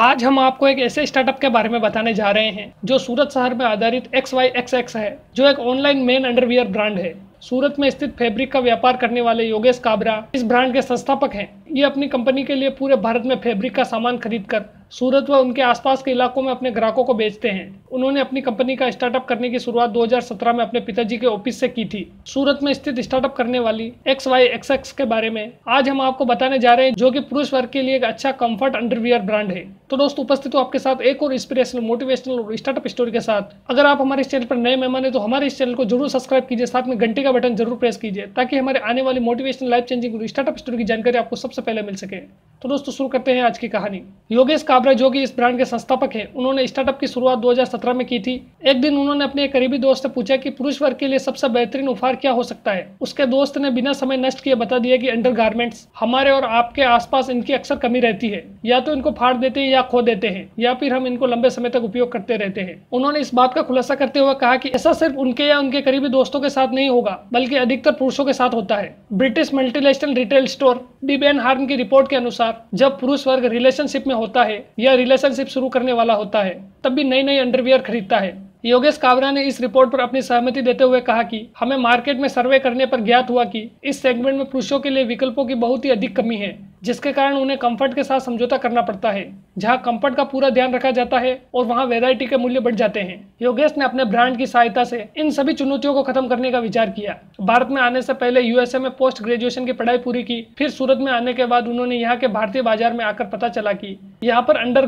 आज हम आपको एक ऐसे स्टार्टअप के बारे में बताने जा रहे हैं जो सूरत शहर में आधारित एक्स वाई एक्स एक्स है जो एक ऑनलाइन मेन अंडरवियर ब्रांड है सूरत में स्थित फैब्रिक का व्यापार करने वाले योगेश काबरा इस ब्रांड के संस्थापक हैं ये अपनी कंपनी के लिए पूरे भारत में फैब्रिक का सामान खरीद कर सूरत व उनके आसपास के इलाकों में अपने ग्राहकों को बेचते हैं उन्होंने अपनी कंपनी का स्टार्टअप करने की शुरुआत 2017 में अपने पिताजी के ऑफिस से की थी सूरत में स्थित स्टार्टअप करने वाली एक्स वाई एक्स एक्स के बारे में आज हम आपको बताने जा रहे हैं जो कि पुरुष वर्ग के लिए एक अच्छा कम्फर्ट अंडरवियर ब्रांड है तो दोस्तों उपस्थित हो आपके साथ एक और इंस्पिरेशनल मोटिवेशनल और स्टार्टअप स्टोरी के साथ अगर आप हमारे चैनल पर नए मेहमान है तो हमारे इस चैनल को जरूर सब्सक्राइब कीजिए साथ में घंटे का बटन जरूर प्रेस कीजिए ताकि हमारे आने वाली motivational life changing startup story की जानकारी आपको सबसे पहले मिल सके तो दोस्तों शुरू करते हैं आज की कहानी योगेश काबरा जो कि इस ब्रांड के संस्थापक हैं उन्होंने स्टार्टअप की शुरुआत 2017 में की थी एक दिन उन्होंने अपने एक करीबी दोस्त से पूछा कि पुरुष वर्ग के लिए सबसे बेहतरीन उपहार क्या हो सकता है उसके दोस्त ने बिना समय नष्ट किए बता दिया कि अंडर हमारे और आपके आसपास इनकी अक्सर कमी रहती है या तो इनको फाड़ देते हैं या खो देते हैं या फिर हम इनको लंबे समय तक उपयोग करते रहते हैं उन्होंने इस बात का खुलासा करते हुए कहा कि ऐसा सिर्फ उनके या उनके करीबी दोस्तों के साथ नहीं होगा बल्कि अधिकतर पुरुषों के साथ होता है British multinational retail store Debenhams की रिपोर्ट के अनुसार जब पुरुष वर्ग रिलेशनशिप में होता है या रिलेशनशिप शुरू करने वाला होता है तब भी नई नई अंडरवियर खरीदता है योगेश कावरा ने इस रिपोर्ट पर अपनी सहमति देते हुए कहा कि हमें मार्केट में सर्वे करने पर ज्ञात हुआ कि इस सेगमेंट में पुरुषों के लिए विकल्पों की बहुत ही अधिक कमी है जिसके कारण उन्हें कंफर्ट के साथ समझौता करना पड़ता है जहां कंफर्ट का पूरा ध्यान रखा जाता है और वहां वेराइटी के मूल्य बढ़ जाते हैं योगेश ने अपने ब्रांड की सहायता से इन सभी चुनौतियों को खत्म करने का विचार किया भारत में आने से पहले यूएसए में पोस्ट ग्रेजुएशन की पढ़ाई पूरी की फिर सूरत में आने के बाद उन्होंने यहाँ के भारतीय बाजार में आकर पता चला की यहाँ पर अंडर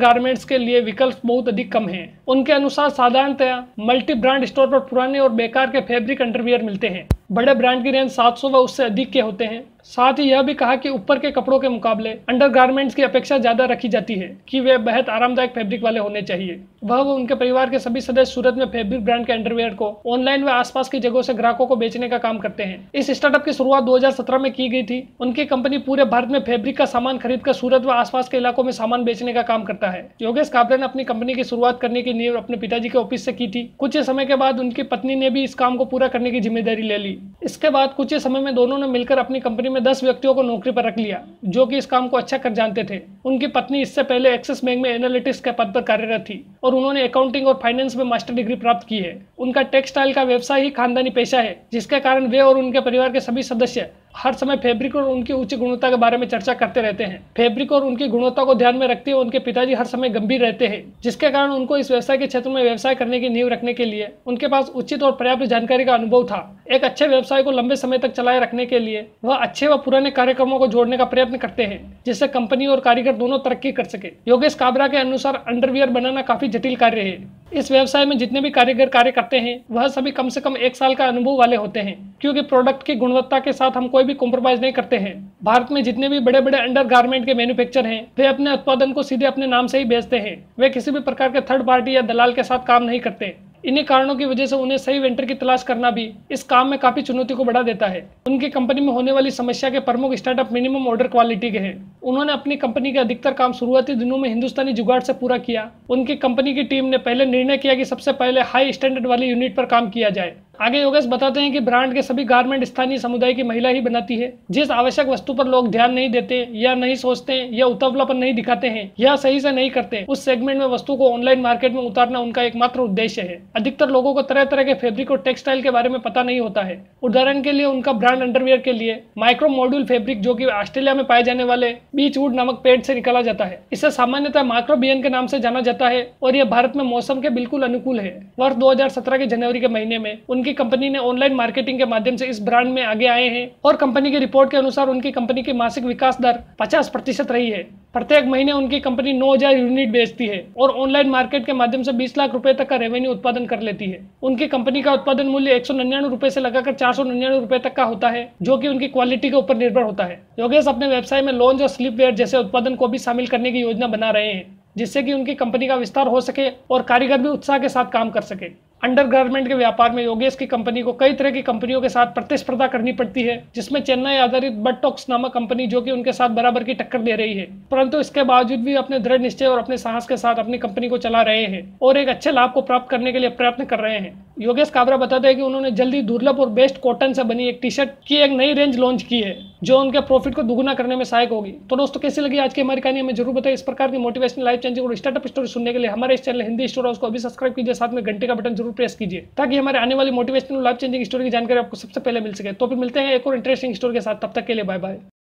के लिए विकल्प बहुत अधिक कम है उनके अनुसार साधारणतया मल्टी ब्रांड स्टोर पर पुराने और बेकार के फेब्रिक अंडरवियर मिलते हैं बड़े ब्रांड की रेंज 700 व उससे अधिक के होते हैं साथ ही यह भी कहा कि ऊपर के कपड़ों के मुकाबले अंडरगारमेंट्स की अपेक्षा ज्यादा रखी जाती है कि वे बेहद आरामदायक फैब्रिक वाले होने चाहिए वह वो उनके परिवार के सभी सदस्य सूरत में फैब्रिक ब्रांड के अंडरवेयर को ऑनलाइन व आसपास की जगहों से ग्राहकों को बेचने का काम करते हैं इस स्टार्टअप की शुरुआत दो में की गई थी उनकी कंपनी पूरे भारत में फैब्रिक का सामान खरीद कर सूरत व आसपास के इलाकों में सामान बेचने का काम करता है योगेश काबरे ने अपनी कंपनी की शुरुआत करने की नींव अपने पिताजी के ऑफिस से की थी कुछ समय के बाद उनकी पत्नी ने भी इस काम को पूरा करने की जिम्मेदारी ले ली इसके बाद कुछ ही समय में दोनों ने मिलकर अपनी कंपनी में दस व्यक्तियों को नौकरी पर रख लिया जो कि इस काम को अच्छा कर जानते थे उनकी पत्नी इससे पहले एक्सिस बैंक में एनालिटिक्स के पद पर कार्यरत थी और उन्होंने अकाउंटिंग और फाइनेंस में मास्टर डिग्री प्राप्त की है उनका टेक्सटाइल का व्यवसाय ही खानदानी पेशा है जिसके कारण वे और उनके परिवार के सभी सदस्य हर समय फैब्रिक और उनकी उच्च गुणवत्ता के बारे में चर्चा करते रहते हैं फैब्रिक और उनकी गुणवत्ता को ध्यान में रखते हुए उनके पिताजी हर समय गंभीर रहते हैं जिसके कारण उनको इस व्यवसाय के क्षेत्र में व्यवसाय करने की नींव रखने के लिए उनके पास उचित और पर्याप्त जानकारी का अनुभव था एक अच्छे व्यवसाय को लंबे समय तक चलाए रखने के लिए वह अच्छे व पुराने कार्यक्रमों को जोड़ने का प्रयत्न करते हैं जिससे कंपनी और कारीगर दोनों तरक्की कर सके योगेश काबरा के अनुसार अंडरवियर बनाना काफी जटिल कार्य है इस व्यवसाय में जितने भी कारीगर कार्य करते हैं वह सभी कम से कम एक साल का अनुभव वाले होते हैं क्योंकि प्रोडक्ट की गुणवत्ता के साथ हम कोई भी कॉम्प्रोमाइज़ नहीं करते हैं भारत में जितने भी बड़े बड़े अंडर गारमेंट के मैन्युफैक्चर हैं वे अपने उत्पादन को सीधे अपने नाम से ही बेचते हैं वे किसी भी प्रकार के थर्ड पार्टी या दलाल के साथ काम नहीं करते इन्हीं कारणों की वजह से उन्हें सही वेंटर की तलाश करना भी इस काम में काफी चुनौती को बढ़ा देता है उनकी कंपनी में होने वाली समस्या के प्रमुख स्टार्टअप मिनिमम ऑर्डर क्वालिटी के हैं उन्होंने अपनी कंपनी के अधिकतर काम शुरुआती दिनों में हिंदुस्तानी जुगाड़ से पूरा किया उनकी कंपनी की टीम ने पहले निर्णय किया कि सबसे पहले हाई स्टैंडर्ड वाली यूनिट पर काम किया जाए आगे योगेश बताते हैं कि ब्रांड के सभी गारमेंट स्थानीय समुदाय की महिला ही बनाती है जिस आवश्यक वस्तु पर लोग ध्यान नहीं देते या नहीं सोचते या पर नहीं दिखाते हैं या सही से नहीं करते उस सेगमेंट में वस्तु को ऑनलाइन मार्केट में उतारना उनका एकमात्र उद्देश्य है अधिकतर लोगों को तरह तरह के फेब्रिक और टेक्सटाइल के बारे में पता नहीं होता है उदाहरण के लिए उनका ब्रांड अंडरवेयर के लिए माइक्रो मॉड्यूल फेब्रिक जो की ऑस्ट्रेलिया में पाए जाने वाले बीच वुड नामक पेड़ से निकाला जाता है इसे सामान्यतः माइक्रोबियन के नाम से जाना जाता है और यह भारत में मौसम के बिल्कुल अनुकूल है वर्ष 2017 के जनवरी के महीने में उनकी कंपनी ने ऑनलाइन मार्केटिंग के माध्यम से इस ब्रांड में आगे आए हैं और कंपनी की रिपोर्ट के अनुसार उनकी कंपनी की मासिक विकास दर पचास रही है प्रत्येक महीने उनकी कंपनी 9000 यूनिट बेचती है और ऑनलाइन मार्केट के माध्यम से 20 लाख रुपए तक का रेवेन्यू उत्पादन कर लेती है उनकी कंपनी का उत्पादन मूल्य एक सौ से लगाकर चार सौ तक का होता है जो कि उनकी क्वालिटी के ऊपर निर्भर होता है योगेश अपने व्यवसाय में लॉन्च और स्लीपवेयर जैसे उत्पादन को भी शामिल करने की योजना बना रहे हैं जिससे कि उनकी कंपनी का विस्तार हो सके और कारीगर भी उत्साह के साथ काम कर सके अंडर अंडरगारमेंट के व्यापार में योगेश की कंपनी को कई तरह की कंपनियों के साथ प्रतिस्पर्धा करनी पड़ती है जिसमें चेन्नई आधारित बटटॉक्स नामक कंपनी जो कि उनके साथ बराबर की टक्कर दे रही है परंतु इसके बावजूद भी अपने दृढ़ निश्चय और अपने साहस के साथ अपनी कंपनी को चला रहे हैं और एक अच्छे लाभ को प्राप्त करने के लिए प्रयत्न कर रहे हैं योगेश काबरा बताते हैं कि उन्होंने जल्दी दुर्लभ और बेस्ट कॉटन से बनी एक टी शर्ट की एक नई रेंज लॉन्च की है जो उनके प्रॉफिट को दुगुना करने में सहायक होगी तो दोस्तों कैसे लगी आज की हमारी कहानी हमें जरूर बताएं इस प्रकार की मोटिवेशनल लाइफ चेंजिंग और स्टार्टअप स्टोरी सुनने के लिए हमारे इस चैनल हिंदी स्टोर को अभी सब्सक्राइब कीजिए साथ में घंटे का बटन जरूर प्रेस कीजिए ताकि हमारे आने वाली मोटिवेशनल लाइफ चेंजिंग स्टोरी की जानकारी आपको सबसे पहले मिल सके तो फिर मिलते हैं एक और इंटरेस्टिंग स्टोरी के साथ तब तक के लिए बाय बाय